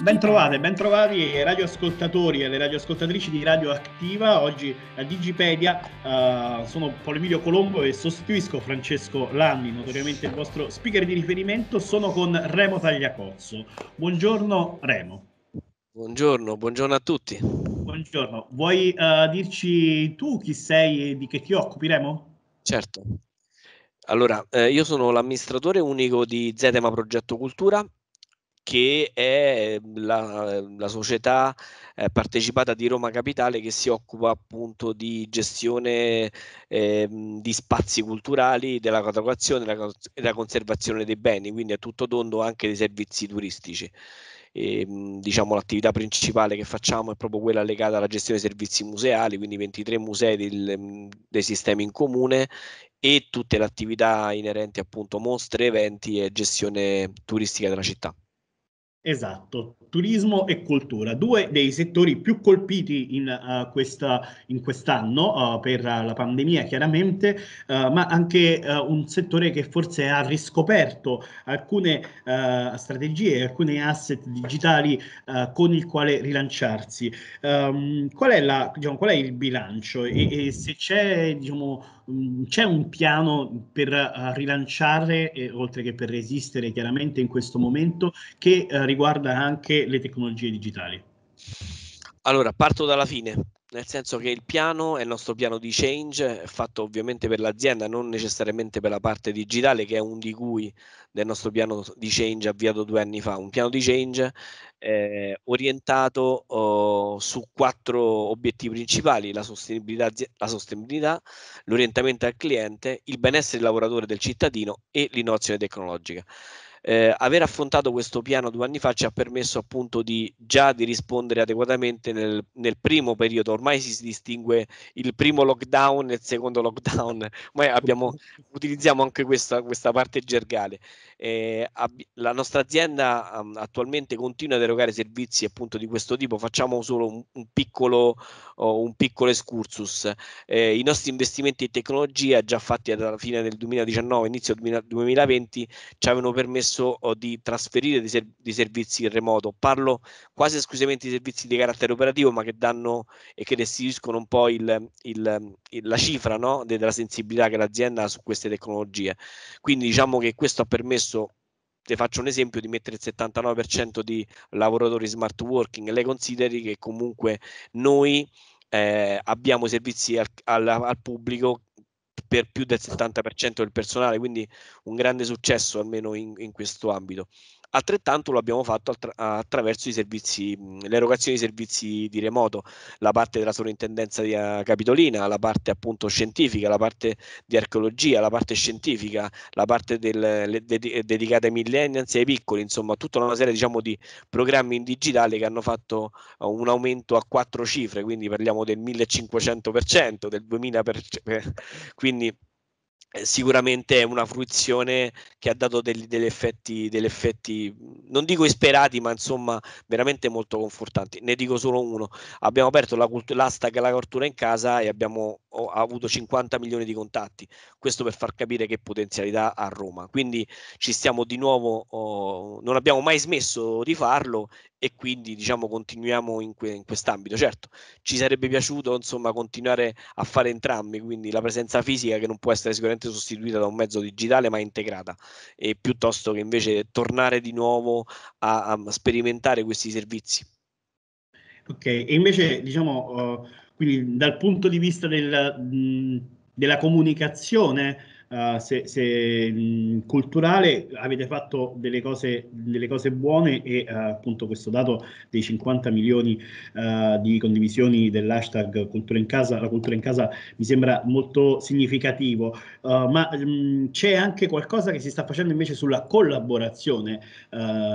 Ben trovate, ben radioascoltatori e le radioascoltatrici di Radio Attiva. Oggi a Digipedia uh, sono Paolo Colombo e sostituisco Francesco Lanni, notoriamente il vostro speaker di riferimento. Sono con Remo Tagliacozzo. Buongiorno Remo. Buongiorno, buongiorno a tutti. Buongiorno, vuoi uh, dirci tu chi sei e di che ti occupi Remo? Certo. Allora, eh, io sono l'amministratore unico di Zetema Progetto Cultura che è ehm, la, ehm, la società eh, partecipata di Roma Capitale che si occupa appunto di gestione eh, di spazi culturali, della catalogazione e cons- della conservazione dei beni, quindi a tutto tondo anche dei servizi turistici. E, ehm, diciamo, l'attività principale che facciamo è proprio quella legata alla gestione dei servizi museali, quindi 23 musei del, mm, dei sistemi in comune e tutte le attività inerenti appunto mostre, eventi e gestione turistica della città. Esatto, turismo e cultura, due dei settori più colpiti in, uh, questa, in quest'anno uh, per uh, la pandemia chiaramente, eh, ma anche un settore che forse ha riscoperto alcune strategie, alcuni asset digitali con il quale rilanciarsi. Um, qual, è la, diciamo, qual, è il bilancio e, e se c'è diciamo, Mm, c'è un piano per uh, rilanciare, eh, oltre che per resistere chiaramente in questo momento, che uh, riguarda anche le tecnologie digitali? Allora, parto dalla fine nel senso che il piano è il nostro piano di change, fatto ovviamente per l'azienda, non necessariamente per la parte digitale, che è un di cui del nostro piano di change avviato due anni fa, un piano di change eh, orientato oh, su quattro obiettivi principali, la sostenibilità, la sostenibilità, l'orientamento al cliente, il benessere del lavoratore e del cittadino e l'innovazione tecnologica eh, aver affrontato questo piano due anni fa ci ha permesso appunto di già di rispondere adeguatamente nel, nel primo periodo. Ormai si distingue il primo lockdown e il secondo lockdown, ormai abbiamo, utilizziamo anche questa, questa parte gergale. Eh, ab- la nostra azienda um, attualmente continua ad erogare servizi appunto di questo tipo, facciamo solo un, un piccolo, oh, piccolo excursus. Eh, I nostri investimenti in tecnologia già fatti alla fine del 2019, inizio 2020 ci avevano permesso permesso di trasferire di, serv- dei, servizi in remoto. Parlo quasi esclusivamente di servizi di carattere operativo, ma che danno e che restituiscono un po' il, il, il, la cifra no? della sensibilità che l'azienda ha su queste tecnologie. Quindi diciamo che questo ha permesso te faccio un esempio di mettere il 79% di lavoratori smart working, le consideri che comunque noi eh, abbiamo servizi al, al, al pubblico per più del 70% del personale, quindi un grande successo almeno in, in questo ambito. Altrettanto lo abbiamo fatto attra- attraverso servizi, l'erogazione di servizi di remoto, la parte della sovrintendenza di, eh, capitolina, la parte appunto scientifica, la parte di archeologia, la parte scientifica, la parte del, le, de- dedicata ai millennials e ai piccoli, insomma tutta una serie diciamo, di programmi in digitale che hanno fatto eh, un aumento a quattro cifre, quindi parliamo del 1500%, del 2000%, quindi eh, sicuramente è una fruizione che ha dato degli, degli, effetti, degli, effetti, non dico isperati, ma insomma veramente molto confortanti. Ne dico solo uno: abbiamo aperto la cult- l'hashtag La Cultura in Casa e abbiamo ho, avuto 50 milioni di contatti. Questo per far capire che potenzialità ha Roma. Quindi ci stiamo di nuovo, oh, non abbiamo mai smesso di farlo e quindi diciamo continuiamo in, que- in quest'ambito. Certo, ci sarebbe piaciuto insomma continuare a fare entrambi, quindi la presenza fisica che non può essere sicuramente sostituita da un mezzo digitale ma integrata e piuttosto che invece tornare di nuovo a, a sperimentare questi servizi. Ok, e invece diciamo, uh, quindi dal punto di vista del, mh, della comunicazione, eh, se, se, mh, culturale, avete fatto delle cose, delle cose buone e uh, appunto questo dato dei 50 milioni uh, di condivisioni dell'hashtag Cultura in Casa, la cultura in casa mi sembra molto significativo, ma mh, c'è anche qualcosa che si sta facendo invece sulla collaborazione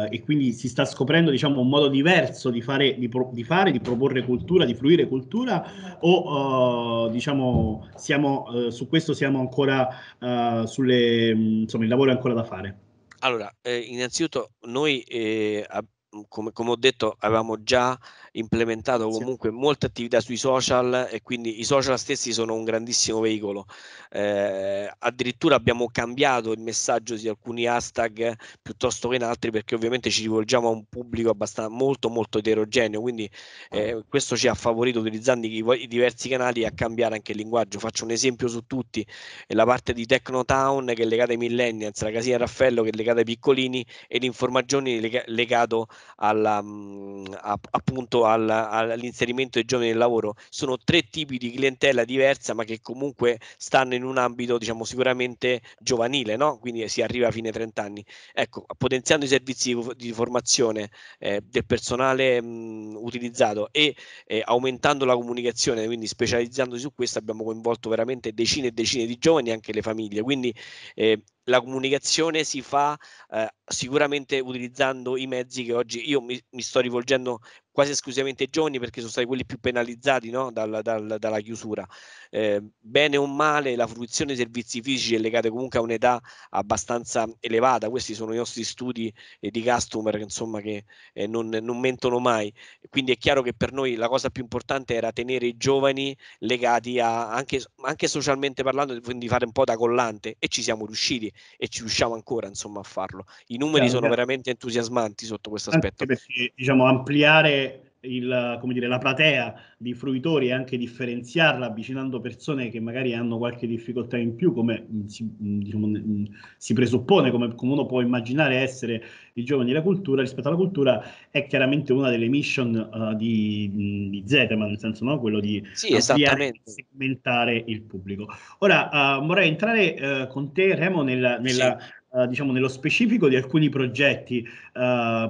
e quindi si sta scoprendo diciamo un modo diverso di fare, di, pro- di, fare, di proporre cultura, di fruire cultura o diciamo siamo su questo siamo ancora uh, eh, sulle, mm, insomma, il lavoro ancora da fare? Allora, eh, innanzitutto noi eh, Mhmm, come, come, ho detto, avevamo già implementato comunque sì. molte attività sui social e quindi i social stessi sono un grandissimo veicolo. Eh, addirittura abbiamo cambiato il messaggio di alcuni hashtag piuttosto che in altri perché ovviamente ci rivolgiamo a un pubblico abbastanza molto molto eterogeneo, quindi ah. eh, questo ci ha favorito utilizzando i, i, diversi canali a cambiare anche il linguaggio. Faccio un esempio su tutti, la parte di Technotown che è legata ai millennials, la casina Raffaello che è legata ai piccolini e l'informagioni lega, legato alla, mhmm, a, appunto alla, all'inserimento dei giovani nel lavoro. Sono tre tipi di clientela diversa, ma che comunque stanno in un ambito, diciamo, sicuramente giovanile, no? quindi si arriva a fine 30 anni. Ecco, potenziando i servizi di formazione eh, del personale mh, mhmm, utilizzato e eh, aumentando la comunicazione, quindi specializzandosi su questo, abbiamo coinvolto veramente decine e decine di giovani e anche le famiglie. Quindi eh, la comunicazione si fa eh, sicuramente utilizzando i mezzi che oggi io mi, mi sto rivolgendo quasi esclusivamente giovani perché sono stati quelli più penalizzati no? dalla, dalla, dalla, chiusura. Eh, bene o male, la fruizione dei servizi fisici è legata comunque a un'età abbastanza elevata, questi sono i nostri studi eh, di customer insomma, che eh, non, non, mentono mai, quindi è chiaro che per noi la cosa più importante era tenere i giovani legati a, anche, anche socialmente parlando, quindi fare un po' da collante e ci siamo riusciti e ci riusciamo ancora insomma, a farlo. I numeri sì, sono veramente entusiasmanti sotto questo aspetto. Perché diciamo ampliare il, come dire, la platea di fruitori e anche differenziarla avvicinando persone che magari hanno qualche difficoltà in più, come mm, si, mm, diciamo, mm, si presuppone, come, come, uno può immaginare essere i giovani e la cultura, rispetto alla cultura è chiaramente una delle mission uh, di, di Zeteman, nel senso no? quello di sì, segmentare il pubblico. Ora uh, vorrei entrare uh, con te, Remo, nella, nella sì eh, diciamo nello specifico di alcuni progetti, eh,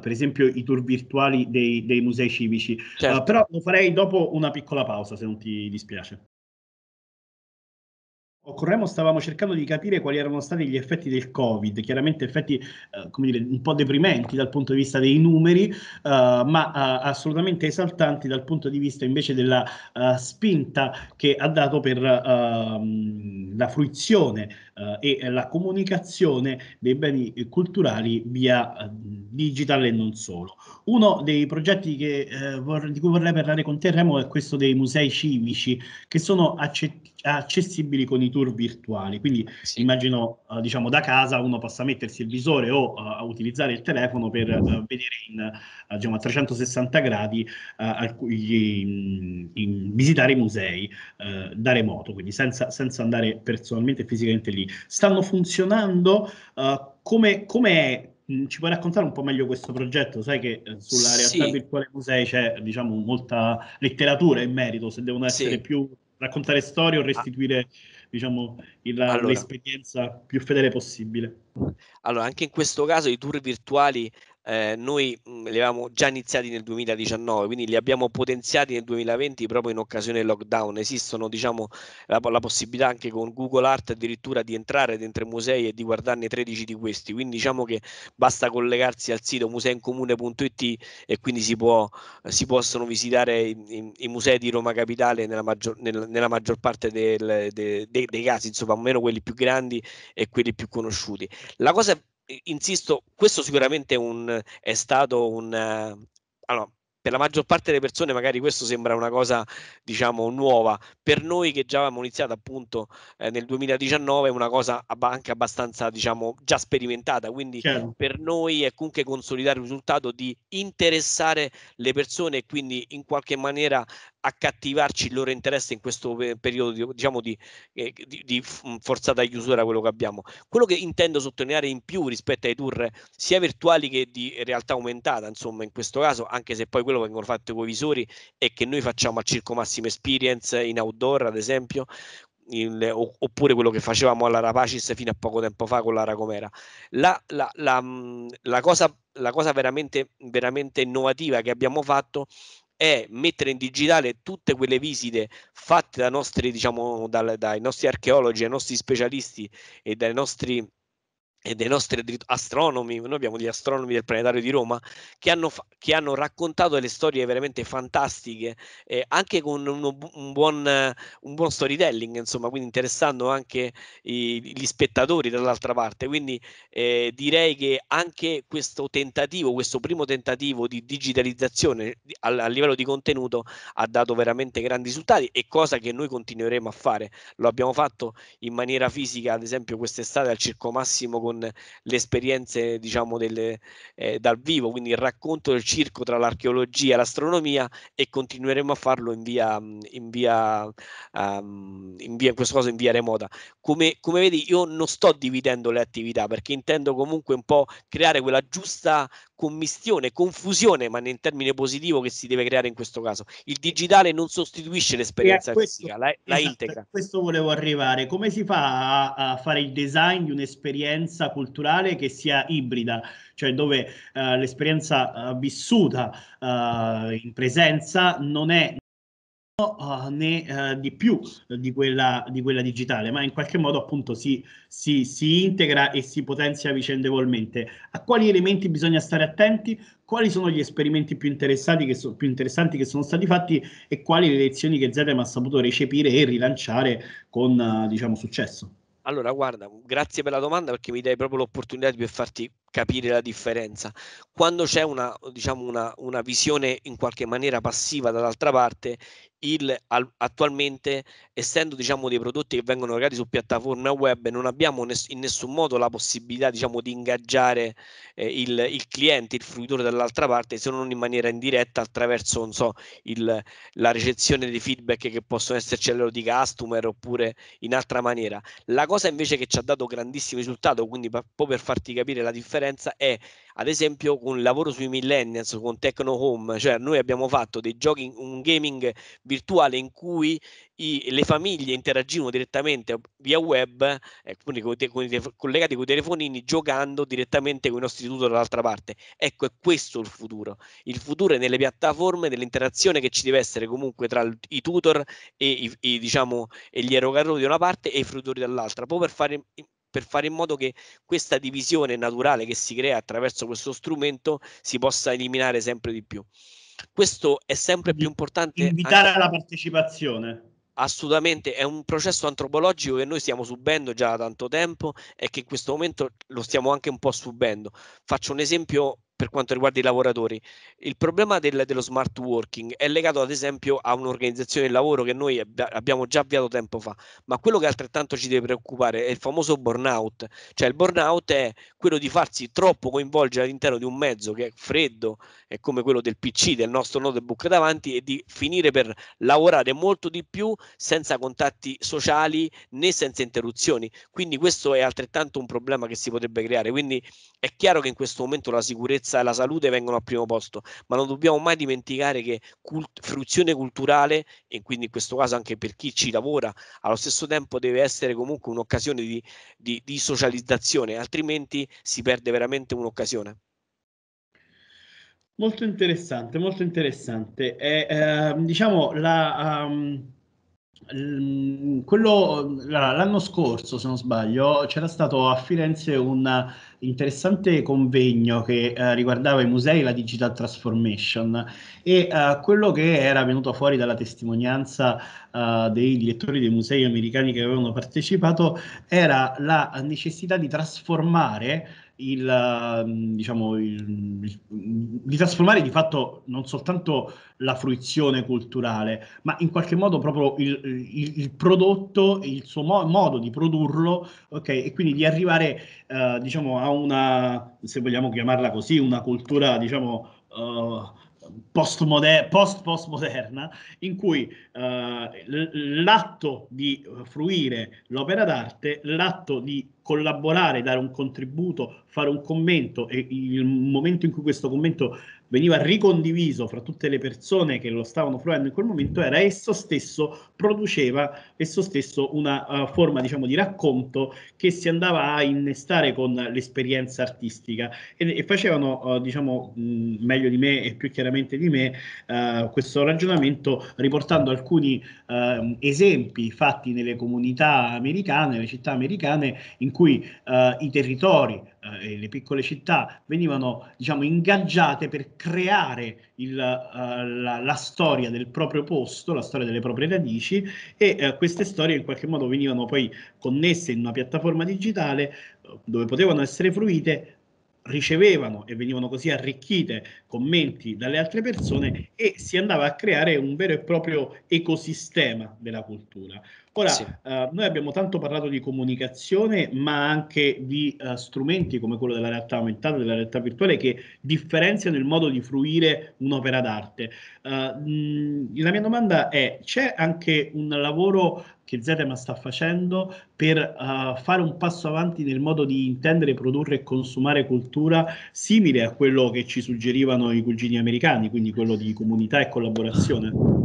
per esempio i tour virtuali dei, dei musei civici, eh, certo. però lo farei dopo una piccola pausa se non ti dispiace. Occorremo, stavamo cercando di capire quali erano stati gli effetti del Covid, chiaramente effetti eh, come dire, un po' deprimenti dal punto di vista dei numeri, eh, ma eh, assolutamente esaltanti dal punto di vista invece della eh, spinta che ha dato per ehm, la fruizione eh, e la comunicazione dei beni culturali via eh, digitale e non solo. Uno dei progetti che, eh, vorrei, di cui vorrei parlare con te, Remo, è questo dei musei civici che sono accessibili con i tour virtuali. Quindi sì. immagino, eh, diciamo, da casa uno possa mettersi il visore o eh, utilizzare il telefono per vedere in, diciamo, a 360 gradi, alcuni, visitare i musei da remoto, quindi senza, senza andare personalmente e fisicamente lì stanno funzionando? Uh, come, come mm, ci puoi raccontare un po' meglio questo progetto? Sai che eh, sulla realtà sì. virtuale musei c'è diciamo molta letteratura in merito, se devono essere sì. più raccontare storie o restituire diciamo, il, allora. l'esperienza più fedele possibile. Allora, anche in questo caso i tour virtuali eh, noi mm, li avevamo già iniziati nel 2019, quindi li abbiamo potenziati nel 2020 proprio in occasione del lockdown. Esistono diciamo, la, la, possibilità anche con Google Art addirittura di entrare dentro i musei e di guardarne 13 di questi, quindi diciamo che basta collegarsi al sito museincomune.it e quindi si, può, si possono visitare i, i, i, musei di Roma Capitale nella maggior, nel, nella maggior parte del, de, de, dei casi, insomma, almeno quelli più grandi e quelli più conosciuti. La cosa insisto, questo sicuramente è, un, è stato un... Allora, per la maggior parte delle persone magari questo sembra una cosa diciamo nuova per noi che già avevamo iniziato appunto eh, nel 2019 è una cosa ab- anche abbastanza diciamo già sperimentata quindi Chiaro. per noi è comunque consolidare il risultato di interessare le persone e quindi in qualche maniera accattivarci il loro interesse in questo eh, periodo diciamo di, eh, di, di mm, forzata chiusura quello che abbiamo quello che intendo sottolineare in più rispetto ai tour sia virtuali che di realtà aumentata insomma in questo caso anche se poi quello vengono fatti con i visori e che noi facciamo al Circo Massimo Experience in outdoor ad esempio il, oppure quello che facevamo alla Rapacis fino a poco tempo fa con la Ragomera. La, la, la, mm, la cosa, cosa veramente, veramente, innovativa che abbiamo fatto è mettere in digitale tutte quelle visite fatte da nostri, diciamo, dal, dai nostri archeologi, dai nostri specialisti e dai nostri e dei nostri astronomi, noi abbiamo gli astronomi del planetario di Roma che hanno, fa- che hanno raccontato delle storie veramente fantastiche, eh, anche con uno, un, buon, un, buon, storytelling, insomma, quindi interessando anche i, gli spettatori dall'altra parte. Quindi eh, direi che anche questo tentativo, questo primo tentativo di digitalizzazione a, a livello di contenuto ha dato veramente grandi risultati e cosa che noi continueremo a fare. Lo abbiamo fatto in maniera fisica, ad esempio quest'estate al Circo Massimo con le esperienze diciamo delle, eh, dal vivo, quindi il racconto del circo tra l'archeologia e l'astronomia e continueremo a farlo in via, mm, in via, um, in, via in questo caso in via remota. Come, come vedi io non sto dividendo le attività perché intendo comunque un po' creare quella giusta commistione, confusione, ma nel termine positivo che si deve creare in questo caso. Il digitale non sostituisce l'esperienza questo, artistica, la, la esatto, integra. questo volevo arrivare. Come si fa a, a fare il design di un'esperienza un'esperienza culturale che sia ibrida, cioè dove eh, l'esperienza eh, vissuta eh, in presenza non è eh, né uh, di più di quella, di quella, digitale, ma in qualche modo appunto si, si, si, integra e si potenzia vicendevolmente. A quali elementi bisogna stare attenti? Quali sono gli esperimenti più, che so, più interessanti che sono stati fatti e quali le lezioni che Zetem ha saputo recepire e rilanciare con uh, diciamo, successo? Allora, guarda, grazie per la domanda perché mi dai proprio l'opportunità di farti capire la differenza. Quando c'è una, diciamo una, una visione in qualche maniera passiva dall'altra parte, il, al, attualmente, essendo diciamo, dei prodotti che vengono creati su piattaforme web, non abbiamo ness, in nessun modo la possibilità diciamo, di ingaggiare eh, il, il, cliente, il fruitore dall'altra parte, se non in maniera indiretta attraverso non so, il, la ricezione dei feedback che possono esserci a livello di customer oppure in altra maniera. La cosa invece che ci ha dato grandissimo risultato, quindi proprio per farti capire la differenza, differenza è ad esempio con il lavoro sui millennials, con Techno Home, cioè noi abbiamo fatto dei giochi, un gaming virtuale in cui i, le famiglie interagivano direttamente via web, eh, quindi con, con i, collegati con i telefonini, giocando direttamente con i nostri tutor dall'altra parte. Ecco, è questo il futuro. Il futuro è nelle piattaforme, nell'interazione che ci deve essere comunque tra i tutor e, i, i, diciamo, e gli erogatori da una parte e i fruttori dall'altra, proprio per fare per fare in modo che questa divisione naturale che si crea attraverso questo strumento si possa eliminare sempre di più. Questo è sempre più importante. Invitare alla partecipazione. Assolutamente, è un processo antropologico che noi stiamo subendo già da tanto tempo e che in questo momento lo stiamo anche un po' subendo. Faccio un esempio per quanto riguarda i lavoratori. Il problema del, dello smart working è legato ad esempio a un'organizzazione del lavoro che noi abbi- abbiamo già avviato tempo fa, ma quello che altrettanto ci deve preoccupare è il famoso burnout, cioè il burnout è quello di farsi troppo coinvolgere all'interno di un mezzo che è freddo, è come quello del PC, del nostro notebook davanti e di finire per lavorare molto di più senza contatti sociali né senza interruzioni. Quindi questo è altrettanto un problema che si potrebbe creare, quindi è chiaro che in questo momento la sicurezza bellezza e la salute vengono al primo posto, ma non dobbiamo mai dimenticare che cult- fruizione culturale, e quindi in questo caso anche per chi ci lavora, allo stesso tempo deve essere comunque un'occasione di, di, di socializzazione, altrimenti si perde veramente un'occasione. Molto interessante, molto interessante. E, eh, diciamo, la, um, quello, l'anno scorso, se non sbaglio, c'era stato a Firenze un interessante convegno che eh, riguardava i musei e la digital transformation e eh, quello che era venuto fuori dalla testimonianza eh, dei direttori dei musei americani che avevano partecipato era la necessità di trasformare il, ehm, diciamo, il, il, di trasformare di fatto non soltanto la fruizione culturale, ma in qualche modo proprio il, il prodotto, il suo mo- modo di produrlo, ok? E quindi di arrivare, eh, diciamo, a una, se vogliamo chiamarla così, una cultura, diciamo, uh, post-postmoderna in cui eh, l'atto di fruire l'opera d'arte, l'atto di collaborare, dare un contributo, fare un commento e il momento in cui questo commento veniva ricondiviso fra tutte le persone che lo stavano fruendo in quel momento era esso stesso produceva esso stesso una uh, forma diciamo di racconto che si andava a innestare con l'esperienza artistica e, e facevano uh, diciamo mh, meglio di me e più chiaramente di me uh, questo ragionamento riportando alcuni ehm, esempi fatti nelle comunità americane, nelle città americane in cui i territori eh, le piccole città venivano diciamo, ingaggiate per creare il, uh, la, la, storia del proprio posto, la storia delle proprie radici e uh, queste storie in qualche modo venivano poi connesse in una piattaforma digitale eh, dove potevano essere fruite ricevevano e venivano così arricchite commenti dalle altre persone e si andava a creare un vero e proprio ecosistema della cultura. Ora, sì. eh, noi abbiamo tanto parlato di comunicazione, ma anche di eh, strumenti come quello della realtà aumentata, della realtà virtuale, che differenziano il modo di fruire un'opera d'arte. Eh, mh, la mia domanda è, c'è anche un lavoro che Zetema sta facendo per uh, fare un passo avanti nel modo di intendere, produrre e consumare cultura simile a quello che ci suggerivano i cugini americani, quindi quello di comunità e collaborazione?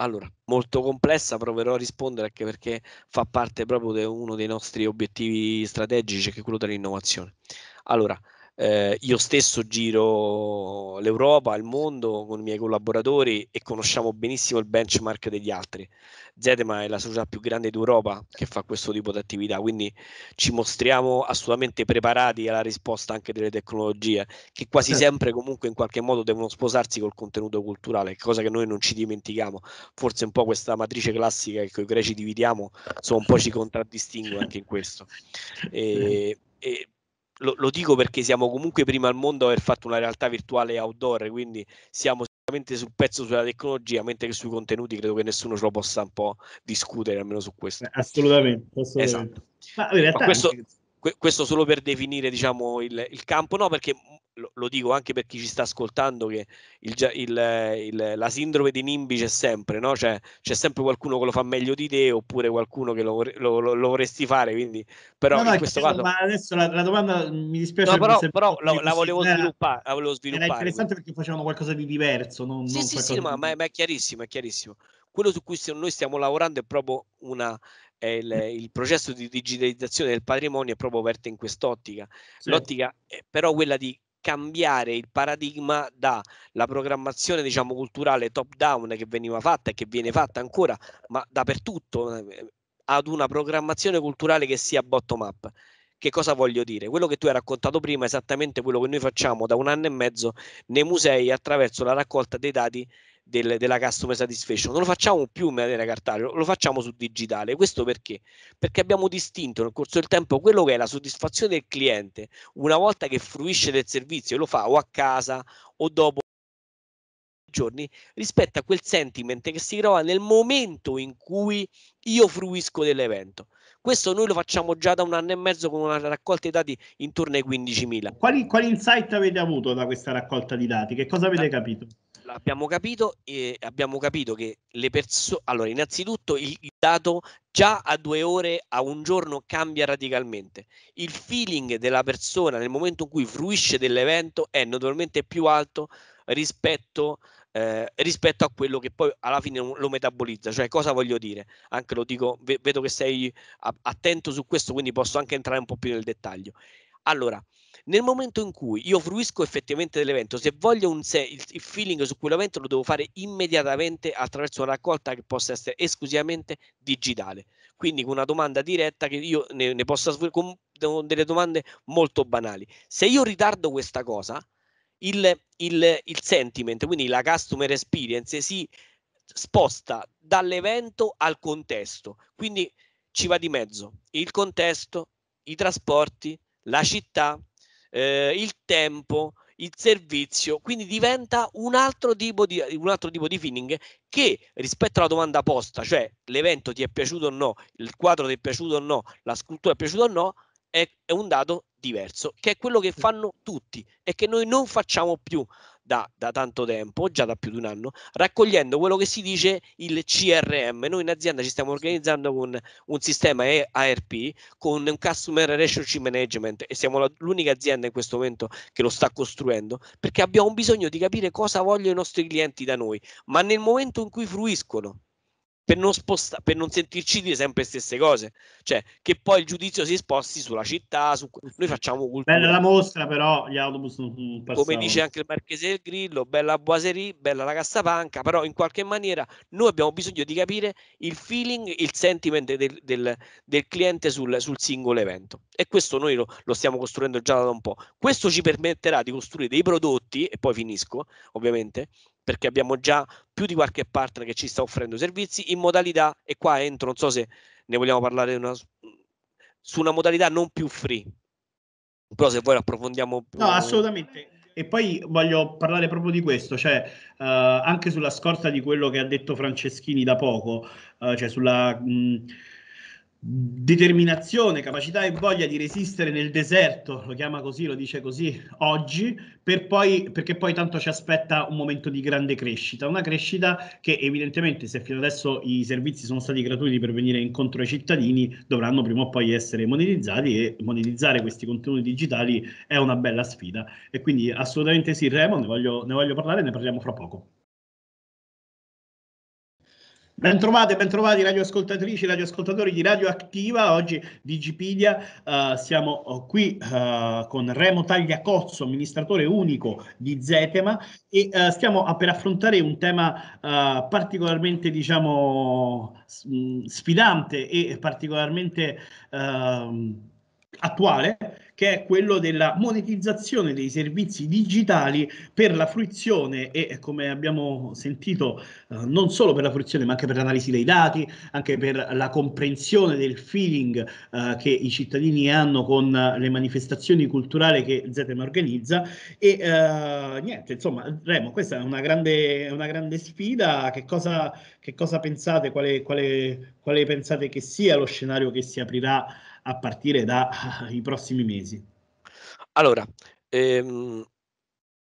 Allora, molto complessa, proverò a rispondere anche perché fa parte proprio di uno dei nostri obiettivi strategici, che è quello dell'innovazione. Allora, eh, io stesso giro l'Europa, il mondo con i miei collaboratori e conosciamo benissimo il benchmark degli altri. Zetema è la società più grande d'Europa che fa questo tipo di attività, quindi ci mostriamo assolutamente preparati alla risposta anche delle tecnologie, che quasi certo. sempre comunque in qualche modo devono sposarsi col contenuto culturale, cosa che noi non ci dimentichiamo. Forse un po' questa matrice classica che con i greci dividiamo, insomma un po' ci contraddistingue anche in questo. E, e lo, lo, dico perché siamo comunque prima al mondo a aver fatto una realtà virtuale outdoor, quindi siamo sicuramente sul pezzo sulla tecnologia, mentre che sui contenuti credo che nessuno ce lo possa un po' discutere, almeno su questo. Eh, assolutamente, assolutamente. Esatto. Ma, Ma questo, questo solo per definire diciamo, il, il, campo, no, perché lo, lo, dico anche per chi ci sta ascoltando, che il, il, il, la sindrome di Nimbi c'è sempre, no? cioè, c'è sempre qualcuno che lo fa meglio di te oppure qualcuno che lo, lo, lo vorresti fare, quindi... però no, no, questo caso... Ma adesso la, la, domanda mm, mi dispiace... No, però, però la, la, volevo sviluppare, la volevo sviluppare. Era interessante quindi. perché facevano qualcosa di diverso, non, sì, non sì, sì di... ma, ma, è chiarissimo, è chiarissimo. Quello su cui noi stiamo lavorando è proprio una, è il, mm. il, processo di digitalizzazione del patrimonio è proprio aperto in quest'ottica. Sì. L'ottica è però quella di cambiare il paradigma dalla programmazione diciamo culturale top down che veniva fatta e che viene fatta ancora ma dappertutto eh, eh, ad una programmazione culturale che sia bottom up che cosa voglio dire? Quello che tu hai raccontato prima è esattamente quello che noi facciamo da un anno e mezzo nei musei attraverso la raccolta dei dati del, della customer satisfaction. Non lo facciamo più in maniera cartacea, lo, lo facciamo su digitale. Questo perché? Perché abbiamo distinto nel corso del tempo quello che è la soddisfazione del cliente una volta che fruisce del servizio, lo fa o a casa o dopo giorni rispetto a quel sentiment che si trova nel momento in cui io fruisco dell'evento. Questo noi lo facciamo già da un anno e mezzo con una raccolta di dati intorno ai 15.000. Quali, quali insight avete avuto da questa raccolta di dati? Che cosa avete capito? Abbiamo capito, eh, abbiamo capito che le persone... Allora, innanzitutto il, il dato già a due ore, a un giorno, cambia radicalmente. Il feeling della persona nel momento in cui fruisce dell'evento è notevolmente più alto rispetto eh, rispetto a quello che poi alla fine lo metabolizza. Cioè, cosa voglio dire? Anche lo dico, vedo che sei attento su questo, quindi posso anche entrare un po' più nel dettaglio. Allora, nel momento in cui io fruisco effettivamente dell'evento, se voglio un se- il, feeling su quell'evento lo devo fare immediatamente attraverso una raccolta che possa essere esclusivamente digitale. Quindi con una domanda diretta che io ne, ne possa svolgere con delle domande molto banali. Se io ritardo questa cosa, il, il, il sentiment, quindi la customer experience, si sposta dall'evento al contesto. Quindi ci va di mezzo il contesto, i trasporti, la città, eh, il tempo, il servizio, quindi diventa un altro, tipo di, un altro tipo di feeling che rispetto alla domanda posta, cioè l'evento ti è piaciuto o no, il quadro ti è piaciuto o no, la scultura è piaciuta o no, è, è un dato diverso, che è quello che fanno tutti e che noi non facciamo più da, da, tanto tempo, già da più di un anno, raccogliendo quello che si dice il CRM. Noi in azienda ci stiamo organizzando con un sistema ARP, con un Customer Relationship Management e siamo la, l'unica azienda in questo momento che lo sta costruendo, perché abbiamo bisogno di capire cosa vogliono i nostri clienti da noi, ma nel momento in cui fruiscono per non, sposta- per non sentirci dire sempre le stesse cose, cioè che poi il giudizio si sposti sulla città, su- noi facciamo cultura. Bella la mostra però, gli autobus non passavano. Come dice anche il Marchese del Grillo, bella Boiserie, bella la Cassapanca, però in qualche maniera noi abbiamo bisogno di capire il feeling, il sentiment del, del, del cliente sul, sul, singolo evento e questo noi lo, lo stiamo costruendo già da un po'. Questo ci permetterà di costruire dei prodotti, e poi finisco ovviamente, perché abbiamo già più di qualche partner che ci sta offrendo servizi in modalità, e qua entro, non so se ne vogliamo parlare una, mm, su una modalità non più free, però se voi approfondiamo più... No, assolutamente. E poi voglio parlare proprio di questo, cioè eh, anche sulla scorta di quello che ha detto Franceschini da poco, eh, cioè sulla... Mh, mm, determinazione, capacità e voglia di resistere nel deserto, lo chiama così, lo dice così oggi, per poi, perché poi tanto ci aspetta un momento di grande crescita, una crescita che evidentemente se fino adesso i servizi sono stati gratuiti per venire incontro ai cittadini dovranno prima o poi essere monetizzati e monetizzare questi contenuti digitali è una bella sfida e quindi assolutamente sì Remo, ne voglio, ne voglio parlare, ne parliamo fra poco. Bentrovati, bentrovati radioascoltatrici, radioascoltatori di Radio Attiva, oggi di Gipidia uh, eh, siamo eh, qui uh, con Remo Tagliacozzo, amministratore unico di Zetema e stiamo a, per affrontare un tema particolarmente diciamo, sfidante e particolarmente ehm, attuale, che è quello della monetizzazione dei servizi digitali per la fruizione e come abbiamo sentito eh, non solo per la fruizione ma anche per l'analisi dei dati, anche per la comprensione del feeling eh, che i cittadini hanno con le manifestazioni culturali che ZM organizza e eh, niente, insomma, Remo, questa è una grande, una grande sfida, che cosa, che cosa pensate, quale, quale, quale pensate che sia lo scenario che si aprirà a partire dai prossimi mesi? Allora, ehm,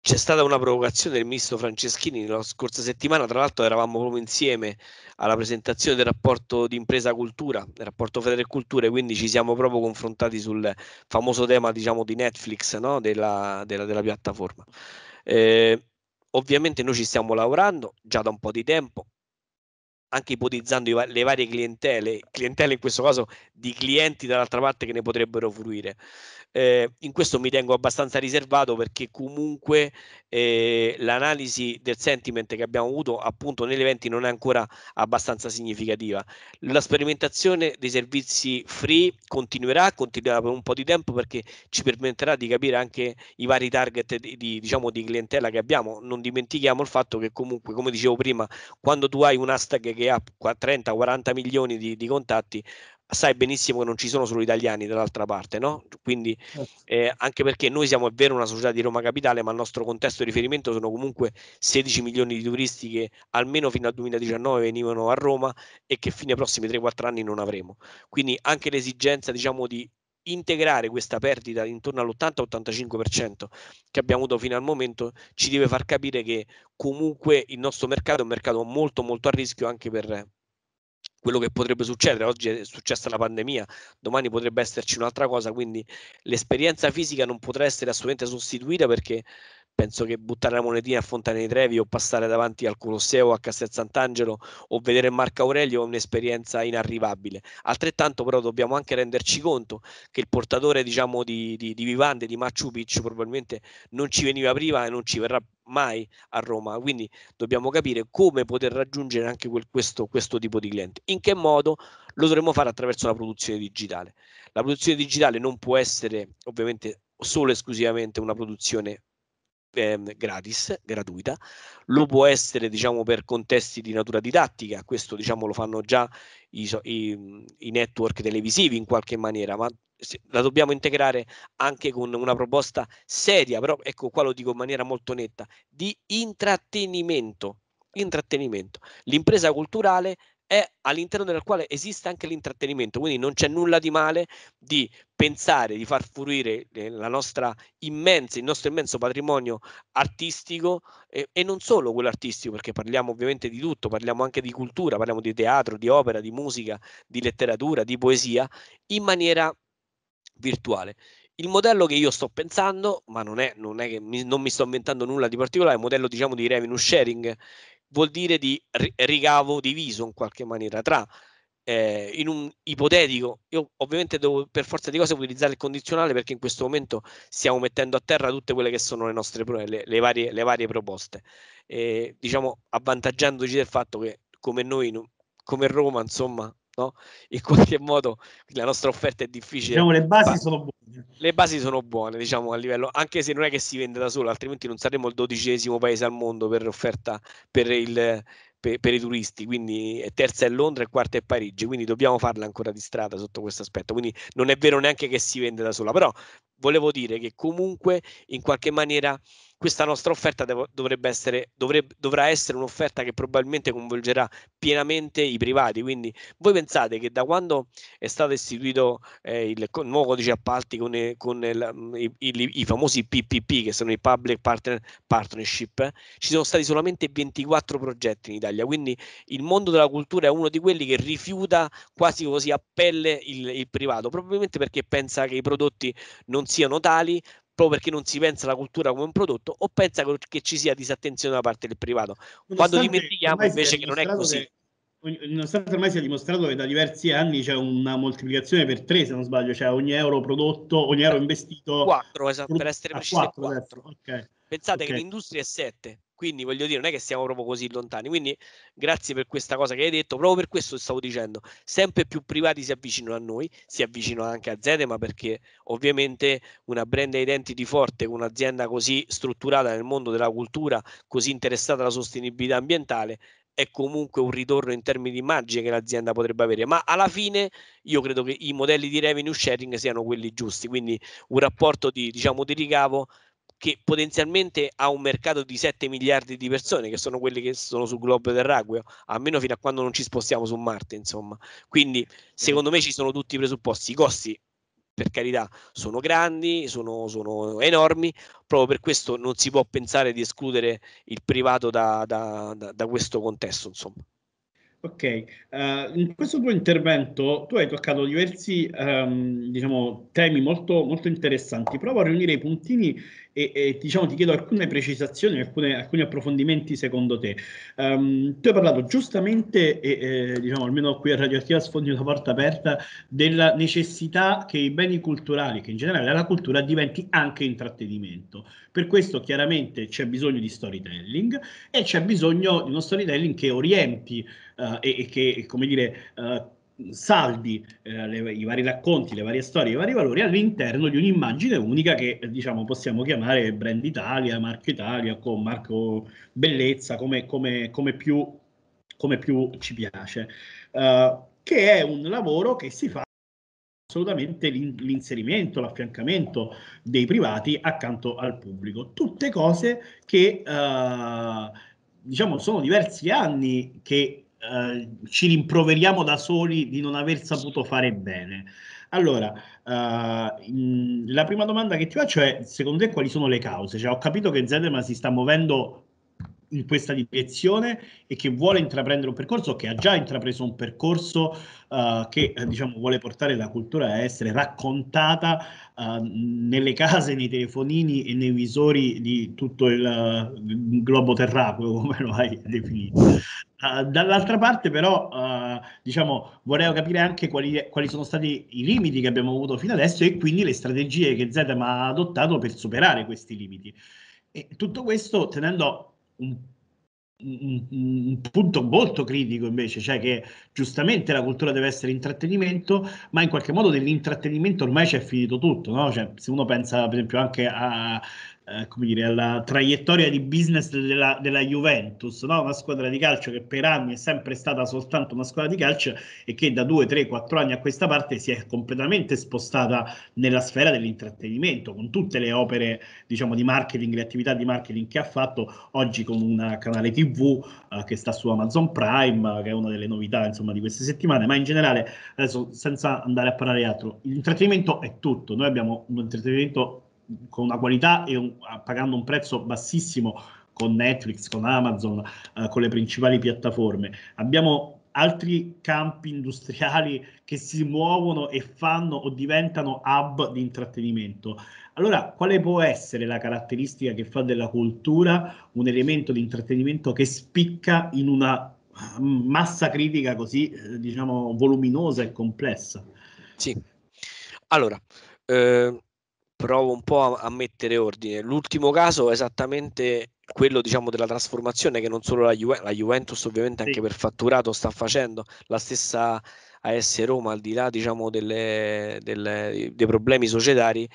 c'è stata una provocazione del ministro Franceschini la scorsa settimana, tra l'altro eravamo proprio insieme alla presentazione del rapporto di impresa cultura, del rapporto cultura, e quindi ci siamo proprio confrontati sul famoso tema diciamo, di Netflix, no? della, della, della, piattaforma. Eh, ovviamente noi ci stiamo lavorando già da un po' di tempo, anche ipotizzando le varie clientele, clientele in questo caso di clienti dall'altra parte che ne potrebbero fruire. Eh, in questo mi tengo abbastanza riservato perché comunque eh, l'analisi del sentiment che abbiamo avuto appunto negli eventi non è ancora abbastanza significativa. La sperimentazione dei servizi free continuerà, continuerà per un po' di tempo perché ci permetterà di capire anche i vari target di, di, diciamo, di clientela che abbiamo. Non dimentichiamo il fatto che comunque, come dicevo prima, quando tu hai un'hashtag che ha 30-40 milioni di, di, contatti, sai benissimo che non ci sono solo italiani dall'altra parte, no? Quindi, certo. eh, anche perché noi siamo, è vero, una società di Roma Capitale, ma il nostro contesto di riferimento sono comunque 16 milioni di turisti che almeno fino al 2019 venivano a Roma e che fine ai prossimi 3-4 anni non avremo. Quindi anche l'esigenza, diciamo, di integrare questa perdita intorno all'80-85% che abbiamo avuto fino al momento ci deve far capire che comunque il nostro mercato è un mercato molto molto a rischio anche per quello che potrebbe succedere. Oggi è successa la pandemia, domani potrebbe esserci un'altra cosa, quindi l'esperienza fisica non potrà essere assolutamente sostituita perché penso che buttare la monetina a Fontana di Trevi o passare davanti al Colosseo a Castel Sant'Angelo o vedere Marco Aurelio è un'esperienza inarrivabile. Altrettanto però dobbiamo anche renderci conto che il portatore diciamo, di, di, di vivande di Machu Picchu probabilmente non ci veniva prima e non ci verrà mai a Roma, quindi dobbiamo capire come poter raggiungere anche quel, questo, questo tipo di cliente. In che modo lo dovremmo fare attraverso la produzione digitale. La produzione digitale non può essere ovviamente solo esclusivamente una produzione ehm, gratis, gratuita, lo può essere diciamo, per contesti di natura didattica, questo diciamo, lo fanno già i, i, mhmm, i network televisivi in qualche maniera, ma la dobbiamo integrare anche con una proposta seria, però ecco qua lo dico in maniera molto netta, di intrattenimento. Intrattenimento. L'impresa culturale è all'interno della quale esiste anche l'intrattenimento, quindi non c'è nulla di male di pensare di far fruire eh, immensa, il nostro immenso patrimonio artistico eh, e non solo quello artistico, perché parliamo ovviamente di tutto, parliamo anche di cultura, parliamo di teatro, di opera, di musica, di letteratura, di poesia, in maniera virtuale. Il modello che io sto pensando, ma non è, non è che mi, non mi sto inventando nulla di particolare, è un modello diciamo di revenue sharing vuol dire di ricavo diviso in qualche maniera tra eh, in un ipotetico, io ovviamente devo per forza di cose utilizzare il condizionale perché in questo momento stiamo mettendo a terra tutte quelle che sono le nostre le, le, varie, le varie, proposte, eh, diciamo avvantaggiandoci del fatto che come noi, come Roma, insomma, no? in qualche modo la nostra offerta è difficile. Diciamo, le basi ba- sono buone. Le basi sono buone, diciamo, a livello, anche se non è che si vende da solo, altrimenti non saremmo il dodicesimo paese al mondo per offerta per, il, per, per i turisti, quindi terza è Londra e quarta è Parigi, quindi dobbiamo farla ancora di strada sotto questo aspetto, quindi non è vero neanche che si vende da sola, però volevo dire che comunque in qualche maniera questa nostra offerta essere, dovrebbe, dovrà essere un'offerta che probabilmente coinvolgerà pienamente i privati. Quindi voi pensate che da quando è stato istituito eh, il, il nuovo codice appalti con, eh, con il, mm, i, i, i, famosi PPP, che sono i Public Partner, Partnership, eh, ci sono stati solamente 24 progetti in Italia. Quindi il mondo della cultura è uno di quelli che rifiuta quasi così a pelle il, il privato, probabilmente perché pensa che i prodotti non siano tali, proprio perché non si pensa alla cultura come un prodotto o pensa che ci sia disattenzione da parte del privato quando dimentichiamo invece che non è così che nonostante ormai sia dimostrato che da diversi anni c'è una moltiplicazione per tre, se non sbaglio, cioè ogni euro prodotto, ogni euro investito 4, esatto, per essere precisi Okay. Pensate okay. che l'industria è 7, quindi voglio dire, non è che siamo proprio così lontani. Quindi grazie per questa cosa che hai detto, proprio per questo stavo dicendo, sempre più privati si avvicinano a noi, si avvicinano anche a Zetema perché ovviamente una brand identity forte, un'azienda così strutturata nel mondo della cultura, così interessata alla sostenibilità ambientale, è comunque un ritorno in termini di immagine che l'azienda potrebbe avere, ma alla fine io credo che i modelli di revenue sharing siano quelli giusti, quindi un rapporto di, diciamo, di ricavo che potenzialmente ha un mercato di 7 miliardi di persone, che sono quelli che sono sul globo del terraqueo, almeno fino a quando non ci spostiamo su Marte, insomma. Quindi, secondo me, ci sono tutti i presupposti. I costi per carità, sono grandi, sono, sono, enormi, proprio per questo non si può pensare di escludere il privato da, da, da, da questo contesto, insomma. Ok, uh, in questo tuo intervento tu hai toccato diversi um, diciamo, temi molto, molto interessanti. Provo a riunire i puntini e, e diciamo, ti chiedo alcune precisazioni, alcune, alcuni approfondimenti secondo te. Um, tu hai parlato giustamente, e, e, diciamo, almeno qui a Radioattiva sfondi una porta aperta, della necessità che i beni culturali, che in generale la cultura, diventi anche intrattenimento. Per questo chiaramente c'è bisogno di storytelling e c'è bisogno di uno storytelling che orienti uh, e, e, che, come dire, uh, saldi eh, le, i vari racconti, le varie storie, i vari valori all'interno di un'immagine unica che eh, diciamo possiamo chiamare brand Italia, marchio Italia, con marco bellezza, come, come, come, più, come più, ci piace, uh, che è un lavoro che si fa assolutamente l'inserimento, l'affiancamento dei privati accanto al pubblico, tutte cose che uh, diciamo sono diversi anni che eh, ci rimproveriamo da soli di non aver saputo fare bene. Allora, eh, la prima domanda che ti faccio è, secondo te quali sono le cause? Cioè, ho capito che Zedema si sta muovendo in questa direzione e che vuole intraprendere un percorso, che ha già intrapreso un percorso uh, che eh, diciamo, vuole portare la cultura a essere raccontata uh, nelle case, nei telefonini e nei visori di tutto il, uh, il globo terracqueo, come lo hai definito. dall'altra parte però diciamo, vorrei capire anche quali, quali sono stati i limiti che abbiamo avuto fino adesso e quindi le strategie che Zedem ha adottato per superare questi limiti. E tutto questo tenendo un, un, un punto molto critico invece, cioè che giustamente la cultura deve essere intrattenimento, ma in qualche modo dell'intrattenimento ormai c'è finito tutto, no? cioè, se uno pensa per esempio anche a eh, come dire, alla traiettoria di business della, della Juventus, no? una squadra di calcio che per anni è sempre stata soltanto una squadra di calcio e che da 2, 3, 4 anni a questa parte si è completamente spostata nella sfera dell'intrattenimento, con tutte le opere diciamo, di marketing, le attività di marketing che ha fatto, oggi con un canale TV eh, che sta su Amazon Prime, eh, che è una delle novità insomma, di queste settimane, ma in generale, adesso senza andare a parlare di altro, l'intrattenimento è tutto, noi abbiamo un intrattenimento con una qualità e un, pagando un prezzo bassissimo con Netflix, con Amazon, eh, con le principali piattaforme. Abbiamo altri campi industriali che si muovono e fanno o diventano hub di intrattenimento. Allora, quale può essere la caratteristica che fa della cultura un elemento di intrattenimento che spicca in una eh, massa critica così, eh, diciamo, voluminosa e complessa? Sì. Allora, eh provo un po' a, a mettere ordine. L'ultimo caso è esattamente quello diciamo della trasformazione che non solo la, Juve, la Juventus ovviamente sì. anche per fatturato sta facendo, la stessa AS Roma al di là diciamo delle, delle, dei problemi societari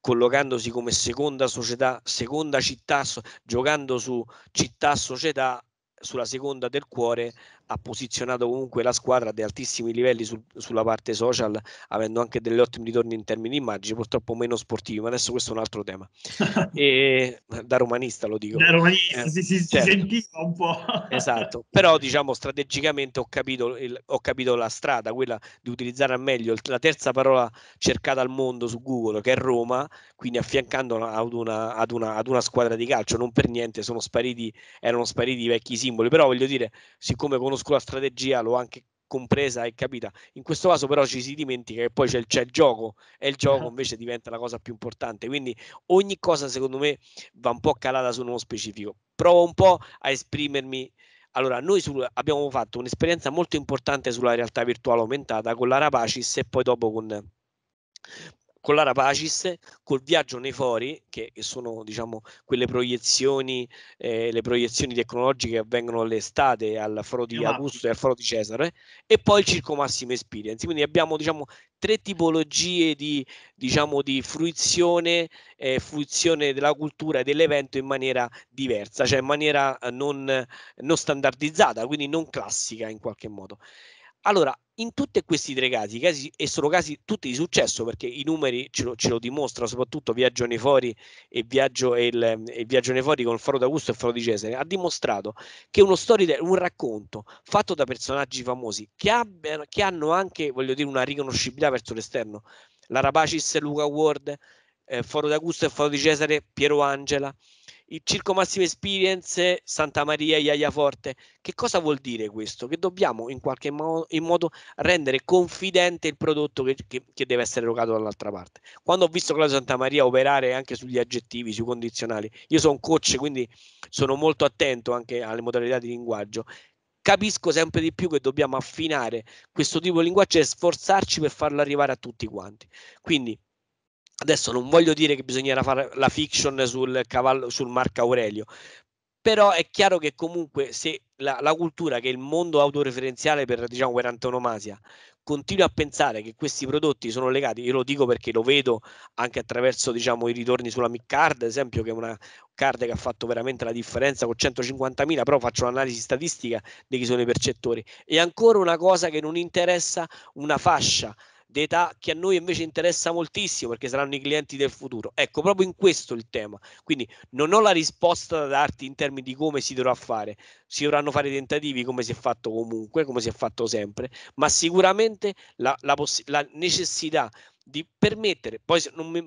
collocandosi come seconda società, seconda città, giocando su città società sulla seconda del cuore ha posizionato comunque la squadra ad altissimi livelli sul, sulla parte social, avendo anche degli ottimi ritorni in termini di immagini, purtroppo meno sportivi, ma adesso questo è un altro tema. e, da romanista lo dico. Da romanista, eh, si, si, certo. si, sentiva un po'. esatto, però diciamo strategicamente ho capito, il, ho capito la strada, quella di utilizzare al meglio la terza parola cercata al mondo su Google, che è Roma, quindi affiancandola ad una, ad una, ad una squadra di calcio, non per niente sono spariti, erano spariti i vecchi simboli, però voglio dire, siccome conosco solo sulla strategia l'ho anche compresa e capita. In questo caso però ci si dimentica che poi c'è, c'è il gioco e il gioco ah. invece diventa la cosa più importante. Quindi ogni cosa secondo me va un po' calata su uno specifico. Provo un po' a esprimermi. Allora, noi sul, abbiamo fatto un'esperienza molto importante sulla realtà virtuale aumentata con la Rapacis e poi dopo con con l'Ara Pacis, col viaggio nei fori, che, che sono diciamo, quelle proiezioni, eh, le proiezioni tecnologiche che avvengono all'estate al foro di Augusto e al foro di Cesare, e poi il Circo Massimo Experience. Quindi abbiamo diciamo, tre tipologie di, diciamo, di fruizione, eh, fruizione della cultura e dell'evento in maniera diversa, cioè in maniera eh, non, non standardizzata, quindi non classica in qualche modo. Allora, in tutti questi tre casi, casi, e sono casi tutti di successo perché i numeri ce lo, ce lo dimostrano, soprattutto Viaggio nei Fori e Viaggio, e il, e viaggio nei Fori con il Foro d'Augusto e il Foro di Cesare, ha dimostrato che uno storytelling, un racconto fatto da personaggi famosi che, abbiano, che hanno anche, voglio dire, una riconoscibilità verso l'esterno, la Rapacis, Luca Ward, eh, Foro d'Augusto e Foro di Cesare, Piero Angela, il Circo Massive Experience Santa Maria Iaiaforte. Che cosa vuol dire questo? Che dobbiamo in qualche modo, in modo rendere confidente il prodotto che, che, che, deve essere erogato dall'altra parte. Quando ho visto Claudio Santa Maria operare anche sugli aggettivi, sui condizionali, io sono un coach, quindi sono molto attento anche alle modalità di linguaggio. Capisco sempre di più che dobbiamo affinare questo tipo di linguaggio e sforzarci per farlo arrivare a tutti quanti. Quindi Adesso non voglio dire che bisognerà fare la fiction sul, cavallo, sul Marco Aurelio, però è chiaro che comunque se la, la cultura che il mondo autoreferenziale per, diciamo, per antonomasia continua a pensare che questi prodotti sono legati, io lo dico perché lo vedo anche attraverso diciamo, i ritorni sulla Mic Card, ad esempio, che è una card che ha fatto veramente la differenza con 150.000, però faccio un'analisi statistica di chi sono i percettori. E ancora una cosa che non interessa una fascia d'età che a noi invece interessa moltissimo perché saranno i clienti del futuro. Ecco, proprio in questo il tema. Quindi non ho la risposta da darti in termini di come si dovrà fare, si dovranno fare tentativi come si è fatto comunque, come si è fatto sempre, ma sicuramente la, la, poss- la necessità di permettere, poi non mi,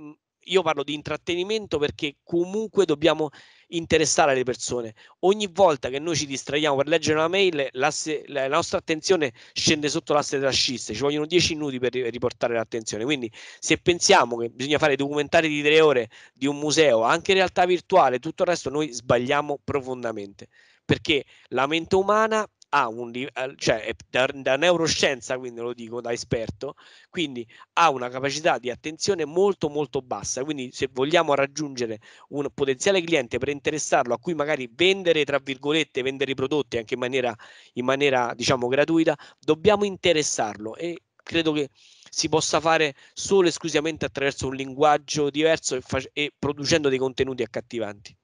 io parlo di intrattenimento perché comunque dobbiamo interessare le persone. Ogni volta che noi ci distraiamo per leggere una mail, la nostra attenzione scende sotto l'asse della scissa, ci vogliono 10 minuti per riportare l'attenzione. Quindi se pensiamo che bisogna fare documentari di tre ore di un museo, anche in realtà virtuale, tutto il resto, noi sbagliamo profondamente perché la mente umana ha un cioè da, da, neuroscienza, quindi lo dico da esperto, quindi ha una capacità di attenzione molto molto bassa, quindi se vogliamo raggiungere un potenziale cliente per interessarlo a cui magari vendere tra virgolette, vendere i prodotti anche in maniera in maniera diciamo gratuita, dobbiamo interessarlo e credo che si possa fare solo esclusivamente attraverso un linguaggio diverso e, e producendo dei contenuti accattivanti.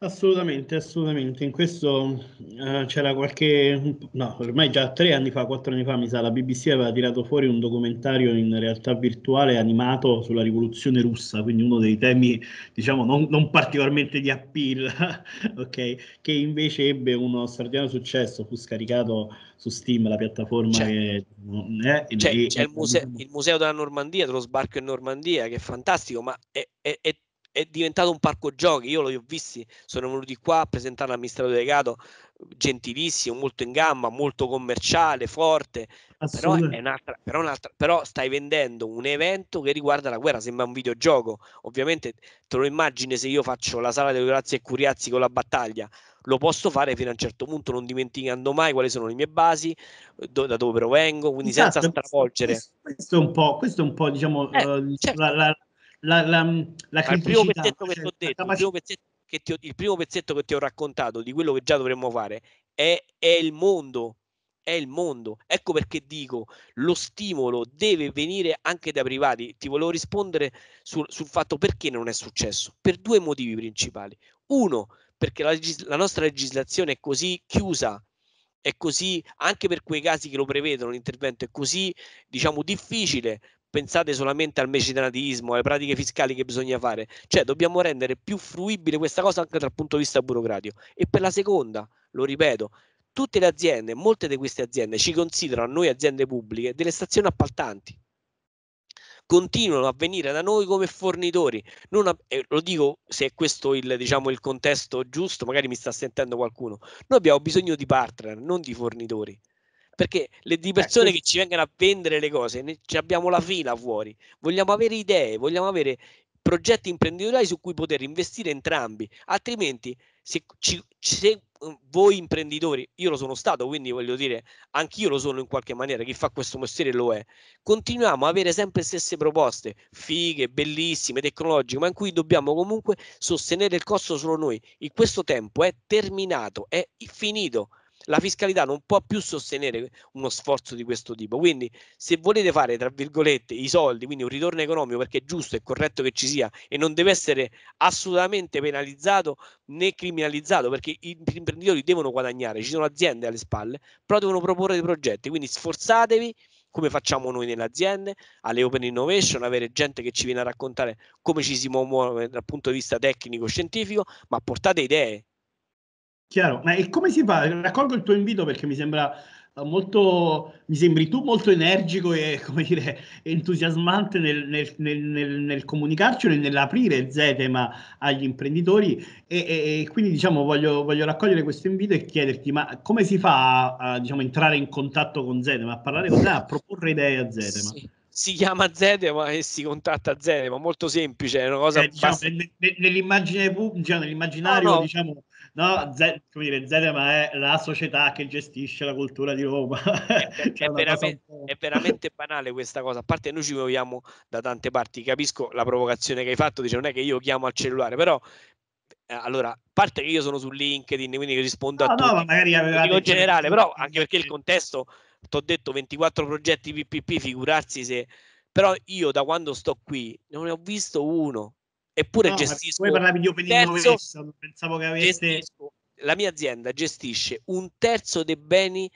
Assolutamente, assolutamente. In questo eh, c'era qualche, no, ormai già tre anni fa, quattro anni fa, mi sa, la BBC aveva tirato fuori un documentario in realtà virtuale animato sulla rivoluzione russa, quindi uno dei temi, diciamo, non, non particolarmente di appeal, ok? Che invece ebbe uno straordinario successo, fu scaricato su Steam, la piattaforma c'è, che... Eh, c'è, e, c'è e, il, muse- il, Museo della Normandia, dello sbarco in Normandia, che è fantastico, ma è, è, è è diventato un parco giochi. Io li ho visti, sono venuti qua a presentare l'amministratore delegato, gentilissimo, molto in gamma, molto commerciale, forte. Però, è però, però, stai vendendo un evento che riguarda la guerra, sembra un videogioco. Ovviamente te lo immagini se io faccio la sala dei Grazie e Curiazzi con la battaglia. Lo posso fare fino a un certo punto, non dimenticando mai quali sono le mie basi, do, da dove provengo, quindi esatto, senza stravolgere. Questo, questo, è un po', questo è un po' diciamo, eh, uh, certo. la, la la, la, mm, la criticità. Il primo pezzetto che cioè, ti ho detto, capac- il, primo che ti ho, il primo pezzetto che ti ho raccontato di quello che già dovremmo fare è, è il mondo, è il mondo. Ecco perché dico lo stimolo deve venire anche da privati. Ti volevo rispondere sul, sul fatto perché non è successo. Per due motivi principali. Uno, perché la, legis- la, nostra legislazione è così chiusa, è così anche per quei casi che lo prevedono l'intervento, è così diciamo difficile pensate solamente al mecenatismo, alle pratiche fiscali che bisogna fare, cioè dobbiamo rendere più fruibile questa cosa anche dal punto di vista burocratico. E per la seconda, lo ripeto, tutte le aziende, molte di queste aziende ci considerano noi aziende pubbliche delle stazioni appaltanti. Continuano a venire da noi come fornitori. A, eh, lo dico se è questo il, diciamo, il contesto giusto, magari mi sta sentendo qualcuno. Noi abbiamo bisogno di partner, non di fornitori perché le, di eh, persone eh, che ci vengono a vendere le cose, ne, abbiamo la fila fuori, vogliamo avere idee, vogliamo avere progetti imprenditoriali su cui poter investire entrambi, altrimenti se, ci, se uhm, voi imprenditori, io lo sono stato, quindi voglio dire, anch'io lo sono in qualche maniera, chi fa questo mestiere lo è, continuiamo a avere sempre le stesse proposte, fighe, bellissime, tecnologiche, ma in cui dobbiamo comunque sostenere il costo solo noi. In questo tempo è terminato, è finito la fiscalità non può più sostenere uno sforzo di questo tipo. Quindi se volete fare, tra virgolette, i soldi, quindi un ritorno economico, perché è giusto e corretto che ci sia e non deve essere assolutamente penalizzato né criminalizzato, perché gli imprenditori devono guadagnare, ci sono aziende alle spalle, però devono proporre dei progetti. Quindi sforzatevi come facciamo noi nelle aziende, alle open innovation, avere gente che ci viene a raccontare come ci si muove dal punto di vista tecnico-scientifico, ma portate idee, Chiaro, ma e come si fa? Raccolgo il tuo invito perché mi sembra eh, molto, mi sembri tu molto energico e come dire, entusiasmante nel, nel, nel, nel comunicarci, nell'aprire Zetema agli imprenditori e, e, e quindi diciamo voglio, voglio, raccogliere questo invito e chiederti ma come si fa a, a diciamo, entrare in contatto con Zetema, a parlare con te, a proporre idee a Zetema? Sì si chiama Zetema e si contatta Zetema, molto semplice, è una cosa... Eh, diciamo, bast- nell'immagine pubblica, diciamo, nell'immaginario, no, no. diciamo, No, Z, come dire, ZMA è la società che gestisce la cultura di Roma. È, è, cioè, veramente, è, veramente, banale questa cosa, a parte noi ci muoviamo da tante parti, capisco la provocazione che hai fatto, dice non è che io chiamo al cellulare, però eh, allora, a parte che io sono su LinkedIn, quindi rispondo no, a no, tutti, ma magari in generale, però anche perché il contesto, ti ho detto 24 progetti PPP, figurarsi se... Però io da quando sto qui non ne ho visto uno Eppure no, gestisco. Poi parlavi di open innovation, pensavo che aveste. La mia azienda gestisce un terzo dei beni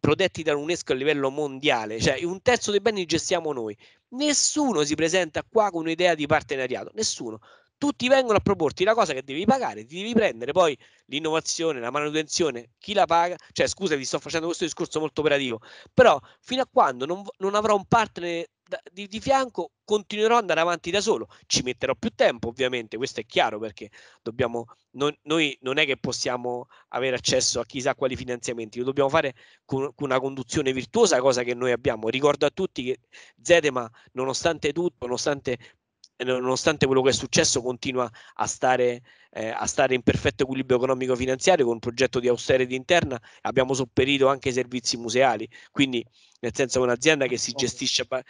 protetti dall'UNESCO a livello mondiale, cioè un terzo dei beni gestiamo noi. Nessuno si presenta qua con un'idea di partenariato, nessuno. Tutti vengono a proporti la cosa che devi pagare, ti devi prendere poi l'innovazione, la manutenzione, chi la paga, cioè scusami, sto facendo questo discorso molto operativo, però fino a quando non, non avrò un partner di, di, fianco, continuerò ad andare avanti da solo. Ci metterò più tempo, ovviamente, questo è chiaro perché dobbiamo, non, noi non è che possiamo avere accesso a chissà quali finanziamenti, lo dobbiamo fare con, con una conduzione virtuosa, cosa che noi abbiamo. Ricordo a tutti che Zedema, nonostante tutto, nonostante nonostante quello che è successo, continua a stare, eh, a stare in perfetto equilibrio economico-finanziario con un progetto di austerity interna. Abbiamo sopperito anche i servizi museali, quindi nel senso che un'azienda che si gestisce, ma,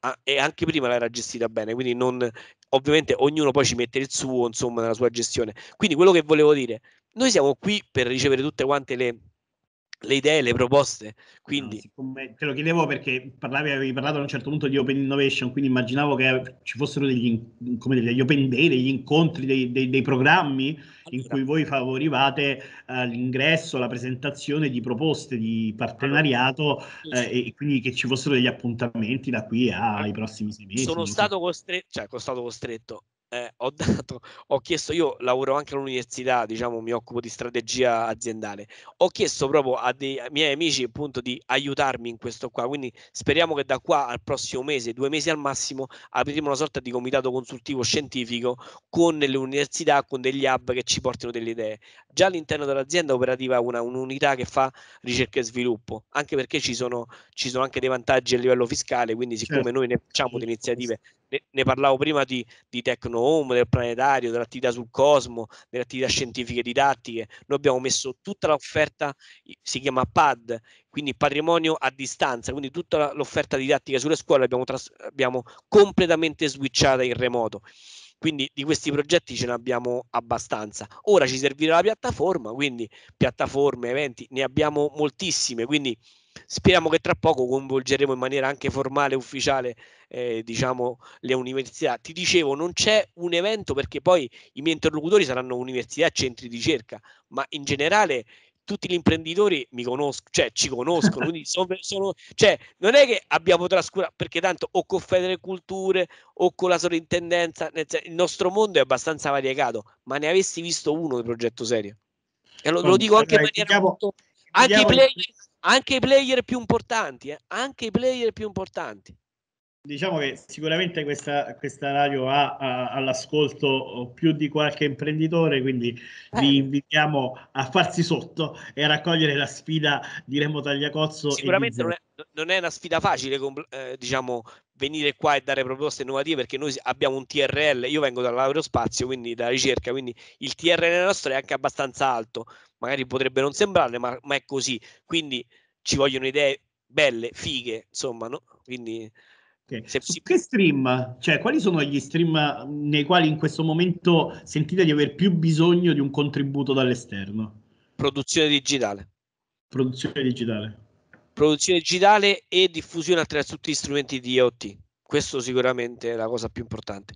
a, e anche prima l'era gestita bene, quindi non, ovviamente ognuno poi ci mette il suo, insomma, nella sua gestione. Quindi quello che volevo dire, noi siamo qui per ricevere tutte quante le le idee, le proposte. Quindi... No, siccome, te lo chiedevo perché parlavi, avevi parlato a un certo punto di open innovation, quindi immaginavo che ci fossero degli, degli open day, degli incontri, dei, dei, dei programmi allora. in cui voi favorivate eh, l'ingresso, la presentazione di proposte di partenariato eh, e quindi che ci fossero degli appuntamenti da qui ai prossimi sei mesi. Sono stato, costre- cioè, stato costretto eh, ho, dato, ho chiesto, io lavoro anche all'università, diciamo, mi occupo di strategia aziendale. Ho chiesto proprio a dei ai miei amici appunto di aiutarmi in questo qua. Quindi speriamo che da qua al prossimo mese, due mesi al massimo, apriremo una sorta di comitato consultivo scientifico con le università, con degli hub che ci portino delle idee. Già all'interno dell'azienda operativa una, un'unità che fa ricerca e sviluppo, anche perché ci sono, ci sono anche dei vantaggi a livello fiscale, quindi siccome certo. noi ne facciamo di iniziative ne, parlavo prima di, di Tecno Home, del planetario, dell'attività sul cosmo, delle attività scientifiche e didattiche. Noi abbiamo messo tutta l'offerta, si chiama PAD, quindi patrimonio a distanza, quindi tutta l'offerta didattica sulle scuole abbiamo, tras- abbiamo completamente switchata in remoto. Quindi di questi progetti ce ne abbiamo abbastanza. Ora ci servirà la piattaforma, quindi piattaforme, eventi, ne abbiamo moltissime, quindi Speriamo che tra poco coinvolgeremo in maniera anche formale e ufficiale eh, diciamo, le università. Ti dicevo, non c'è un evento perché poi i miei interlocutori saranno università, e centri di ricerca, ma in generale tutti gli imprenditori mi conoscono, cioè ci conoscono, quindi sono, sono, cioè, non è che abbiamo trascurato, perché tanto o con Federe Culture o con la sovrintendenza, il nostro mondo è abbastanza variegato, ma ne avessi visto uno di progetto serio. E lo, lo dico anche in maniera... Molto, anche i player anche i player più importanti, eh? anche i player più importanti. Diciamo che sicuramente questa, questa radio ha, ha all'ascolto oh, più di qualche imprenditore, quindi eh. vi invitiamo a farsi sotto e a raccogliere la sfida di Remo Tagliacozzo. Sicuramente non è, non è, una sfida facile, eh, diciamo, venire qua e dare proposte innovative perché noi abbiamo un TRL, io vengo dall'aerospazio, quindi dalla ricerca, quindi il TRL nostro è anche abbastanza alto, magari potrebbe non sembrarne, ma, ma è così. Quindi ci vogliono idee belle, fighe, insomma, no? Quindi Okay. Su che stream? Cioè, quali sono gli stream mm, nei quali in questo momento sentite di aver più bisogno di un contributo dall'esterno? Produzione digitale. Produzione digitale. Produzione digitale e diffusione attraverso tutti gli strumenti di IoT. Questo sicuramente è la cosa più importante,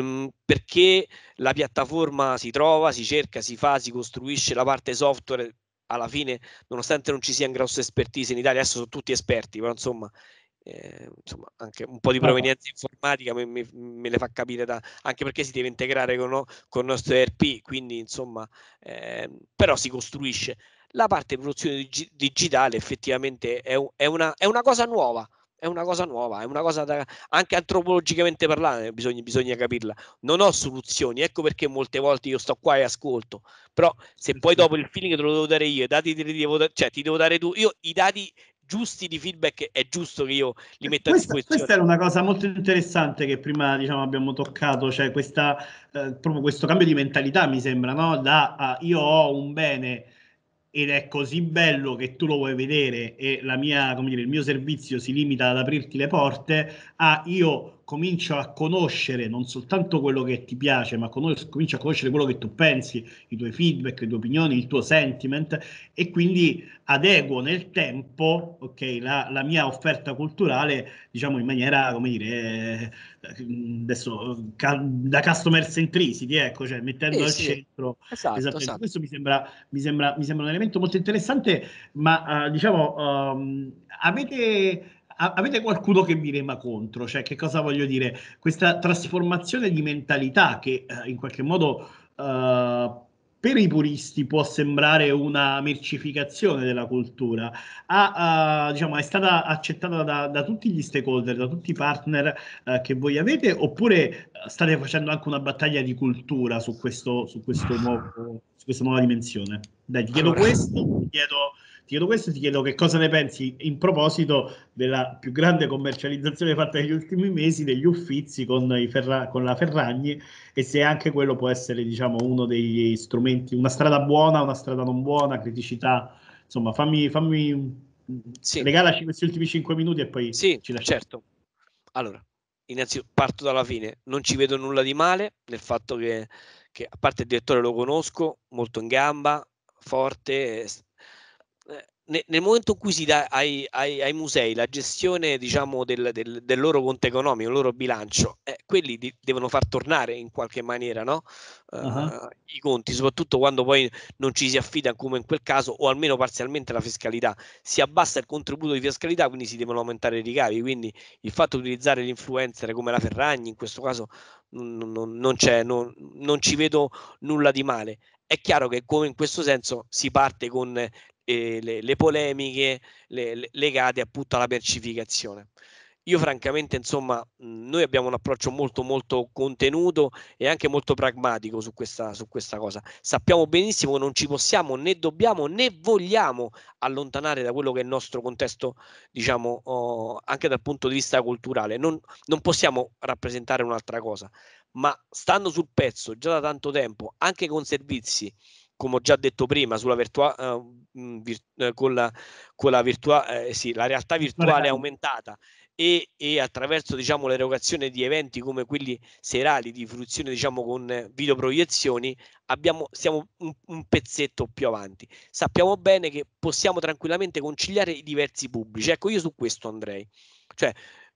mm, perché la piattaforma si trova, si cerca, si fa, si costruisce, la parte software alla fine, nonostante non ci sia in grossa expertise in Italia, adesso sono tutti esperti, però insomma Ehm, insomma, anche un po' di provenienza informatica me, me, me le fa capire, da, anche perché si deve integrare con, con il nostro ERP, quindi insomma, eh, però si costruisce. La parte di produzione dig- digitale effettivamente è, è, una, è una cosa nuova, è una cosa nuova, è una cosa da, anche antropologicamente parlando, eh, bisogna, bisogna, capirla. Non ho soluzioni, ecco perché molte volte io sto qua e ascolto, però se poi dopo il feeling te lo devo dare io, i dati te li devo, cioè, ti devo dare tu, io i dati giusti di feedback è giusto che io li metta questa, a disposizione. Questa era una cosa molto interessante che prima diciamo, abbiamo toccato, cioè questa, eh, proprio questo cambio di mentalità mi sembra, no? da a, io ho un bene ed è così bello che tu lo vuoi vedere e mia, dire, il mio servizio si limita ad aprirti le porte, a io comincia a conoscere non soltanto quello che ti piace, ma conos- comincia a conoscere quello che tu pensi, i tuoi feedback, le tue opinioni, il tuo sentiment e quindi adeguo nel tempo okay, la, la, mia offerta culturale diciamo in maniera, come dire, eh, adesso ca- da customer centricity, ecco, cioè mettendo eh, al sì. centro. Esatto, esatto. Questo mi sembra, mi, sembra, mi sembra, un elemento molto interessante, ma uh, diciamo, um, avete avete qualcuno che mi rema contro? Cioè, che cosa voglio dire? Questa trasformazione di mentalità che eh, in qualche modo eh, per i puristi può sembrare una mercificazione della cultura, ha, uh, diciamo, è stata accettata da, da, tutti gli stakeholder, da tutti i partner eh, che voi avete, oppure eh, state facendo anche una battaglia di cultura su, questo, su, questo nuovo, su questa nuova dimensione? Dai, ti chiedo allora. questo, ti chiedo ti chiedo questo e ti chiedo che cosa ne pensi in proposito della più grande commercializzazione fatta negli ultimi mesi degli uffizi con, Ferra- con la Ferragni e se anche quello può essere diciamo, uno degli strumenti, una strada buona, una strada non buona, criticità. Insomma, fammi, fammi sì. regalaci questi ultimi 5 minuti e poi sì, ci lasciamo. Certo. Allora, innanzitutto parto dalla fine, non ci vedo nulla di male nel fatto che, che a parte il direttore lo conosco, molto in gamba, forte, nel momento in cui si dà ai, ai, ai musei la gestione diciamo, del, del, del, loro conto economico, il loro bilancio, eh, quelli di, devono far tornare in qualche maniera no? uh, uh-huh. i conti, soprattutto quando poi non ci si affida come in quel caso, o almeno parzialmente la fiscalità. Si abbassa il contributo di fiscalità, quindi si devono aumentare i ricavi. Quindi il fatto di utilizzare l'influencer come la Ferragni, in questo caso non, non, non c'è, non, non ci vedo nulla di male è chiaro che come in questo senso si parte con eh, le, le, polemiche le, le, legate appunto alla mercificazione. Io francamente, insomma, mhmm, noi abbiamo un approccio molto molto contenuto e anche molto pragmatico su questa, su questa cosa. Sappiamo benissimo che non ci possiamo né dobbiamo né vogliamo allontanare da quello che è il nostro contesto, diciamo, oh, anche dal punto di vista culturale. Non, non possiamo rappresentare un'altra cosa, ma stando sul pezzo già da tanto tempo, anche con servizi come ho già detto prima, sulla virtua, uh, eh, mm, virt- eh, con la, con la, virtua- uh, sì, la realtà virtuale è aumentata e, e, attraverso diciamo, l'erogazione di eventi come quelli serali di fruizione diciamo, con videoproiezioni abbiamo, siamo un, un, pezzetto più avanti. Sappiamo bene che possiamo tranquillamente conciliare i diversi pubblici. Ecco, io su questo andrei. Cioè,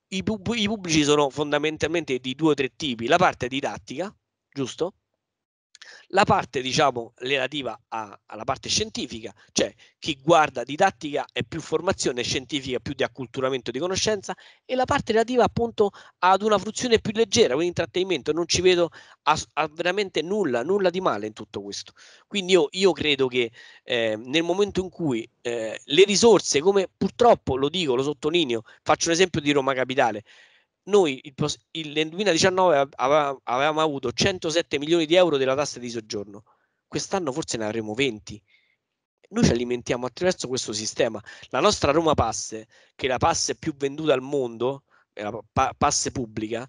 i, pub- i pubblici sono fondamentalmente di due o tre tipi, la parte didattica, giusto? La parte, diciamo, relativa a, alla parte scientifica, cioè chi guarda didattica è più formazione scientifica, più di acculturamento di conoscenza, e la parte relativa appunto ad una fruzione più leggera, quindi intrattenimento. Non ci vedo a, a veramente nulla, nulla di male in tutto questo. Quindi io, io credo che eh, nel momento in cui eh, le risorse, come purtroppo lo dico, lo sottolineo, faccio un esempio di Roma Capitale, noi il, il, nel 2019 avevamo, avevamo avuto 107 milioni di euro della tassa di soggiorno, quest'anno forse ne avremo 20. Noi ci alimentiamo attraverso questo sistema. La nostra Roma Passe, che è la passe più venduta al mondo, è la pa- passe pubblica,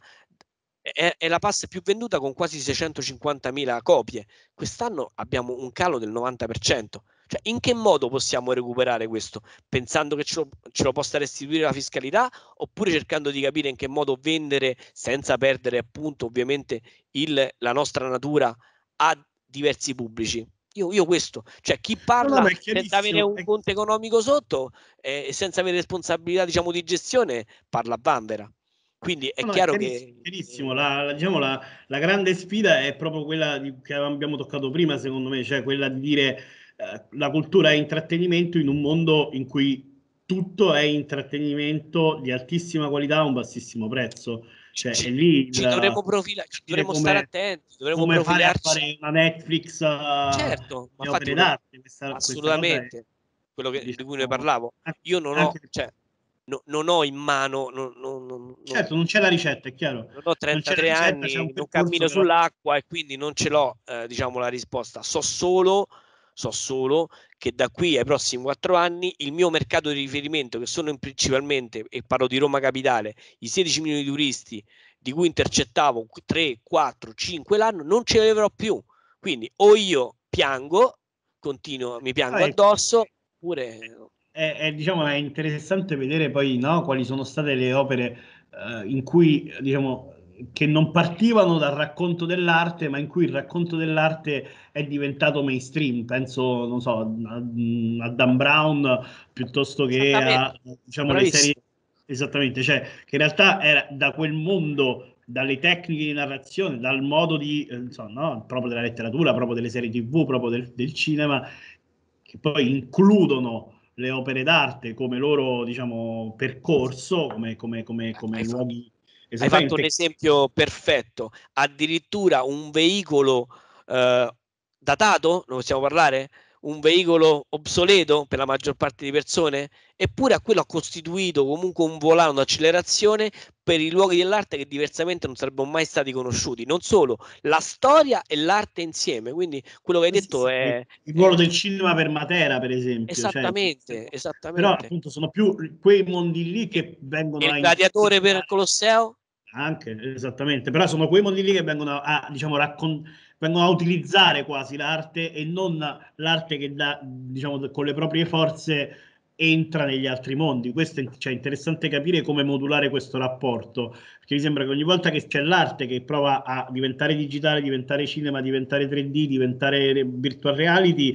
è, è, la passe più venduta con quasi 650.000 copie. Quest'anno abbiamo un calo del 90%. Cioè, in che modo possiamo recuperare questo? Pensando che ce lo, ce lo, possa restituire la fiscalità oppure cercando di capire in che modo vendere senza perdere appunto ovviamente il, la nostra natura a diversi pubblici? Io, io questo, cioè chi parla no, no, senza avere un conto economico sotto e eh, senza avere responsabilità diciamo di gestione parla a vanvera. Quindi è no, chiaro è chiarissimo, che... Chiarissimo, la, la, diciamo, la, la, grande sfida è proprio quella di, che abbiamo toccato prima secondo me, cioè quella di dire eh, la cultura è intrattenimento in un mondo in cui tutto è intrattenimento di altissima qualità a un bassissimo prezzo. Cioè, ci, lì ci la, dovremmo, profila- ci dovremmo come, stare attenti, dovremmo come profilarci. fare a fare una Netflix eh, certo, ma opere d'arte. Questa, assolutamente, questa è, quello che, diciamo, di cui ne parlavo. Io non ho, cioè, no, non ho in mano... Non, non, non, certo, non c'è la ricetta, è chiaro. Non ho 33 ricetta, anni, non cammino sull'acqua e quindi non ce l'ho, eh, diciamo, la risposta. So solo So solo che da qui ai prossimi quattro anni il mio mercato di riferimento, che sono principalmente, e parlo di Roma Capitale, i 16 milioni di turisti di cui intercettavo 3, 4, 5 l'anno, non ce li avrò più. Quindi o io piango, continuo, mi piango addosso, eh, oppure... È, eh, è, eh, diciamo, è interessante vedere poi no, quali sono state le opere eh, in cui diciamo, che non partivano dal racconto dell'arte, ma in cui il racconto dell'arte è diventato mainstream. Penso, non so, a, mm, a Dan Brown piuttosto che a diciamo, le serie. Esattamente, cioè che in realtà era da quel mondo dalle tecniche di narrazione, dal modo di, insomma, eh, no? proprio della letteratura, proprio delle serie tv, proprio del, del, cinema, che poi includono le opere d'arte come loro, diciamo, percorso, come, come, come, come esatto. luoghi hai fatto un esempio perfetto, addirittura un veicolo eh, datato, non possiamo parlare? un veicolo obsoleto per la maggior parte di persone, eppure a quello ha costituito comunque un volano d'accelerazione per i luoghi dell'arte che diversamente non sarebbero mai stati conosciuti. Non solo, la storia e l'arte insieme, quindi quello che hai detto sì, è... Il ruolo è... del cinema per Matera, per esempio. Esattamente, certo. cioè, esattamente. Però appunto sono più quei mondi lì che vengono... Il gladiatore per il Colosseo? Anche, esattamente, però sono quei modelli che vengono a, diciamo, raccon- vengono a utilizzare quasi l'arte e non l'arte che da, diciamo, con le proprie forze entra negli altri mondi. Questo è cioè, interessante capire come modulare questo rapporto, perché mi sembra che ogni volta che c'è l'arte che prova a diventare digitale, diventare cinema, diventare 3D, diventare virtual reality,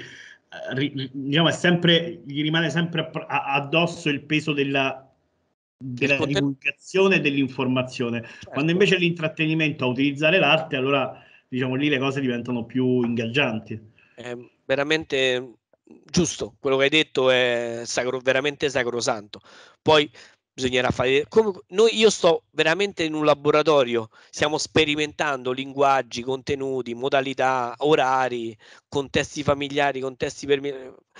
eh, diciamo, sempre, gli rimane sempre addosso il peso della della poter... divulgazione dell'informazione. Certo. Quando invece l'intrattenimento a utilizzare l'arte, allora diciamo lì le cose diventano più ingaggianti. È veramente giusto, quello che hai detto è sacro, veramente sacrosanto. Poi bisognerà fare come noi io sto veramente in un laboratorio, stiamo sperimentando linguaggi, contenuti, modalità, orari, contesti familiari, contesti per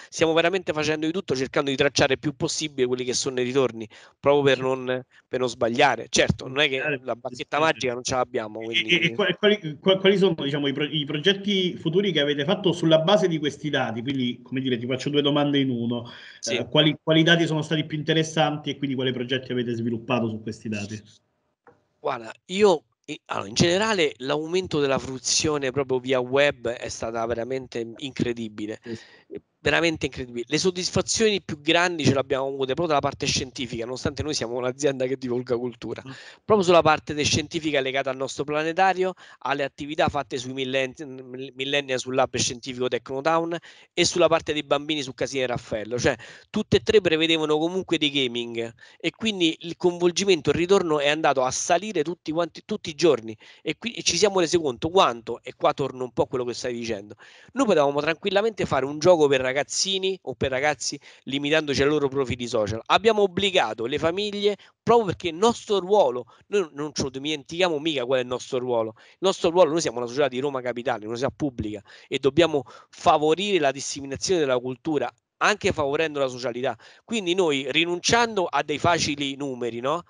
stiamo veramente facendo di tutto cercando di tracciare il più possibile quelli che sono i ritorni, proprio per non, per non sbagliare. Certo, non è che la bacchetta magica non ce l'abbiamo. Quindi... E, e, e quali, quali, sono diciamo, i, pro, i, progetti futuri che avete fatto sulla base di questi dati? Quindi, come dire, ti faccio due domande in uno. Sì. Eh, quali, quali dati sono stati più interessanti e quindi quali progetti avete sviluppato su questi dati? Guarda, io allora, in generale l'aumento della fruizione proprio via web è stata veramente incredibile veramente incredibile. Le soddisfazioni più grandi ce le abbiamo avute proprio dalla parte scientifica, nonostante noi siamo un'azienda che divulga cultura, mm. proprio sulla parte scientifica legata al nostro planetario, alle attività fatte sui millenni, millennia sul lab scientifico Technotown e sulla parte dei bambini su Casino e Raffaello. Cioè, tutte e tre prevedevano comunque dei gaming e quindi il coinvolgimento, il ritorno è andato a salire tutti, quanti, tutti i giorni e qui e ci siamo resi conto quanto, e qua torno un po' a quello che stai dicendo, noi potevamo tranquillamente fare un gioco per ragazzini o per ragazzi limitandoci ai loro profili social. Abbiamo obbligato le famiglie proprio perché il nostro ruolo, noi non ce lo dimentichiamo mica qual è il nostro ruolo. Il nostro ruolo, noi siamo una società di Roma Capitale, una società pubblica e dobbiamo favorire la disseminazione della cultura anche favorendo la socialità. Quindi noi rinunciando a dei facili numeri, no?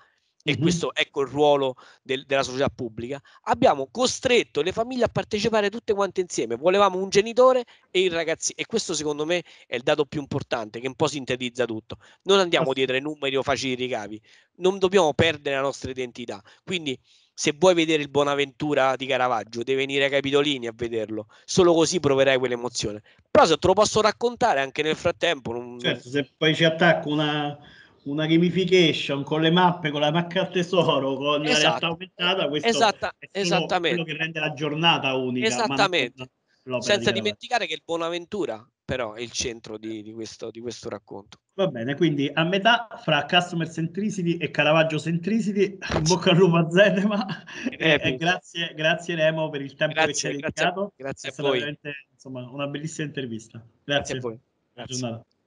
e mm-hmm. questo ecco il ruolo del, della società pubblica, abbiamo costretto le famiglie a partecipare tutte quante insieme. Volevamo un genitore e il ragazzino, e questo secondo me è il dato più importante che un po' sintetizza tutto. Non andiamo dietro ai numeri o facili ricavi, non dobbiamo perdere la nostra identità. Quindi, se vuoi vedere il Bonaventura di Caravaggio, devi venire a Capitolini a vederlo, solo così proverai quell'emozione. Però se te lo posso raccontare anche nel frattempo, non... certo, se poi ci attacco una una gamification con le mappe, con la macca tesoro, con esatto. la realtà aumentata, questo Esatta, è quello che rende la giornata unica. Esattamente. Senza di dimenticare che il Buonaventura però è il centro di, di, questo, di questo racconto. Va bene, quindi a metà fra Customer Centricity e Caravaggio Centricity, bocca al lupo a Zenema e, e eh, grazie, grazie Remo per il tempo grazie, che ci hai dedicato. Grazie a voi. Insomma, una bellissima intervista. Grazie, grazie a voi. Grazie.